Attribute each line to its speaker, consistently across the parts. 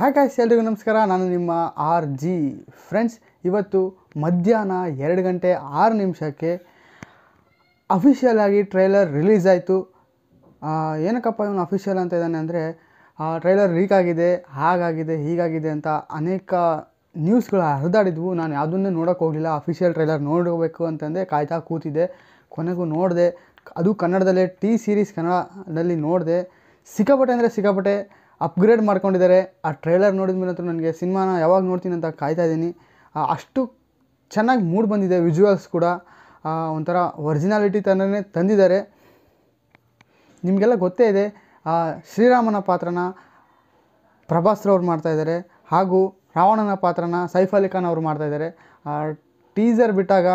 Speaker 1: hi guys ಎಲ್ರಿಗೂ ನಮಸ್ಕಾರ ನಾನು ನಿಮ್ಮ ಆರ್ ಜಿ ಫ್ರೆಂಡ್ಸ್ ಇವತ್ತು ಮಧ್ಯಾಹ್ನ ಎರಡು ಗಂಟೆ ಆರು ನಿಮಿಷಕ್ಕೆ ಅಫಿಷಿಯಲ್ ಆಗಿ ಟ್ರೈಲರ್ ರಿಲೀಸ್ ಆಯಿತು ಏನಕ್ಕಪ್ಪ ಇವನು ಅಫಿಷಿಯಲ್ ಅಂತ ಇದ್ದಾನೆ ಅಂದರೆ ಟ್ರೈಲರ್ ಲೀಕ್ ಆಗಿದೆ ಹಾಗಾಗಿದೆ ಹೀಗಾಗಿದೆ ಅಂತ ಅನೇಕ ನ್ಯೂಸ್ಗಳು ಹರಿದಾಡಿದ್ವು ನಾನು ಯಾವುದನ್ನೇ ನೋಡೋಕ್ಕೆ ಹೋಗಲಿಲ್ಲ ಅಫಿಷಿಯಲ್ ಟ್ರೈಲರ್ ನೋಡಬೇಕು ಅಂತಂದೆ ಕಾಯ್ತಾ ಕೂತಿದ್ದೆ ಕೊನೆಗೂ ನೋಡಿದೆ ಅದು ಕನ್ನಡದಲ್ಲೇ ಟಿ ಸೀರೀಸ್ ಕನ್ನಡದಲ್ಲಿ ನೋಡಿದೆ ಸಿಕ್ಕಾಪಟ್ಟೆ ಅಂದರೆ ಸಿಕ್ಕಾಪಟ್ಟೆ ಅಪ್ಗ್ರೇಡ್ ಮಾಡ್ಕೊಂಡಿದ್ದಾರೆ ಆ ಟ್ರೇಲರ್ ನೋಡಿದ ಮೇಲೆ ಅಂತೂ ನನಗೆ ಸಿನಿಮಾನ ಯಾವಾಗ ನೋಡ್ತೀನಿ ಅಂತ ಕಾಯ್ತಾ ಇದ್ದೀನಿ ಅಷ್ಟು ಚೆನ್ನಾಗಿ ಮೂಡ್ ಬಂದಿದೆ ವಿಜುವಲ್ಸ್ ಕೂಡ ಒಂಥರ ಒರಿಜಿನಾಲಿಟಿ ಥರನೇ ತಂದಿದ್ದಾರೆ ನಿಮಗೆಲ್ಲ ಗೊತ್ತೇ ಇದೆ ಶ್ರೀರಾಮನ ಪಾತ್ರನ ಪ್ರಭಾಸ್ರವ್ರು ಮಾಡ್ತಾಯಿದ್ದಾರೆ ಹಾಗೂ ರಾವಣನ ಪಾತ್ರನ ಸೈಫ್ ಅಲಿ ಖಾನ್ ಅವರು ಮಾಡ್ತಾಯಿದ್ದಾರೆ ಟೀಸರ್ ಬಿಟ್ಟಾಗ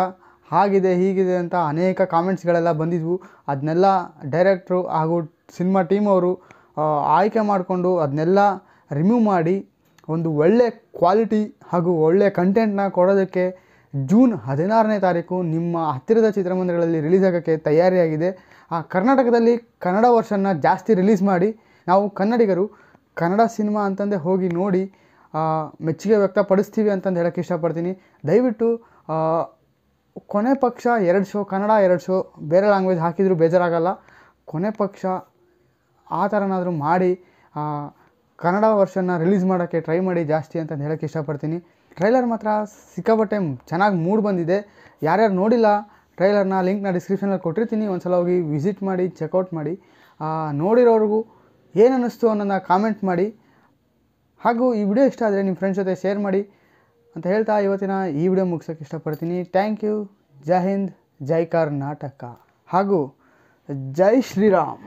Speaker 1: ಹಾಗಿದೆ ಹೀಗಿದೆ ಅಂತ ಅನೇಕ ಕಾಮೆಂಟ್ಸ್ಗಳೆಲ್ಲ ಬಂದಿದ್ವು ಅದನ್ನೆಲ್ಲ ಡೈರೆಕ್ಟ್ರು ಹಾಗೂ ಸಿನಿಮಾ ಟೀಮ್ ಅವರು ಆಯ್ಕೆ ಮಾಡಿಕೊಂಡು ಅದನ್ನೆಲ್ಲ ರಿಮೂವ್ ಮಾಡಿ ಒಂದು ಒಳ್ಳೆಯ ಕ್ವಾಲಿಟಿ ಹಾಗೂ ಒಳ್ಳೆಯ ಕಂಟೆಂಟ್ನ ಕೊಡೋದಕ್ಕೆ ಜೂನ್ ಹದಿನಾರನೇ ತಾರೀಕು ನಿಮ್ಮ ಹತ್ತಿರದ ಚಿತ್ರಮಂದಿರಗಳಲ್ಲಿ ರಿಲೀಸ್ ಆಗೋಕ್ಕೆ ತಯಾರಿಯಾಗಿದೆ ಆ ಕರ್ನಾಟಕದಲ್ಲಿ ಕನ್ನಡ ವರ್ಷನ್ನ ಜಾಸ್ತಿ ರಿಲೀಸ್ ಮಾಡಿ ನಾವು ಕನ್ನಡಿಗರು ಕನ್ನಡ ಸಿನಿಮಾ ಅಂತಂದೇ ಹೋಗಿ ನೋಡಿ ಮೆಚ್ಚುಗೆ ವ್ಯಕ್ತಪಡಿಸ್ತೀವಿ ಅಂತಂದು ಹೇಳೋಕ್ಕೆ ಇಷ್ಟಪಡ್ತೀನಿ ದಯವಿಟ್ಟು ಕೊನೆ ಪಕ್ಷ ಎರಡು ಶೋ ಕನ್ನಡ ಎರಡು ಶೋ ಬೇರೆ ಲ್ಯಾಂಗ್ವೇಜ್ ಹಾಕಿದರೂ ಬೇಜಾರಾಗಲ್ಲ ಕೊನೆ ಪಕ್ಷ ಆ ಥರನಾದರೂ ಮಾಡಿ ಕನ್ನಡ ವರ್ಷನ್ನ ರಿಲೀಸ್ ಮಾಡೋಕ್ಕೆ ಟ್ರೈ ಮಾಡಿ ಜಾಸ್ತಿ ಅಂತಂದು ಹೇಳೋಕ್ಕೆ ಇಷ್ಟಪಡ್ತೀನಿ ಟ್ರೈಲರ್ ಮಾತ್ರ ಸಿಕ್ಕಾಪಟ್ಟೆ ಚೆನ್ನಾಗಿ ಮೂಡ್ ಬಂದಿದೆ ಯಾರ್ಯಾರು ನೋಡಿಲ್ಲ ಟ್ರೈಲರ್ನ ಲಿಂಕ್ನ ಡಿಸ್ಕ್ರಿಪ್ಷನಲ್ಲಿ ಕೊಟ್ಟಿರ್ತೀನಿ ಒಂದು ಸಲ ಹೋಗಿ ವಿಸಿಟ್ ಮಾಡಿ ಚೆಕ್ಔಟ್ ಮಾಡಿ ನೋಡಿರೋರಿಗೂ ಏನು ಅನ್ನಿಸ್ತು ಅನ್ನೋದನ್ನ ಕಾಮೆಂಟ್ ಮಾಡಿ ಹಾಗೂ ಈ ವಿಡಿಯೋ ಇಷ್ಟ ಆದರೆ ನಿಮ್ಮ ಫ್ರೆಂಡ್ಸ್ ಜೊತೆ ಶೇರ್ ಮಾಡಿ ಅಂತ ಹೇಳ್ತಾ ಇವತ್ತಿನ ಈ ವಿಡಿಯೋ ಮುಗಿಸೋಕ್ಕೆ ಇಷ್ಟಪಡ್ತೀನಿ ಥ್ಯಾಂಕ್ ಯು ಜೈ ಹಿಂದ್ ಜೈ ಕರ್ನಾಟಕ ಹಾಗೂ ಜೈ ಶ್ರೀರಾಮ್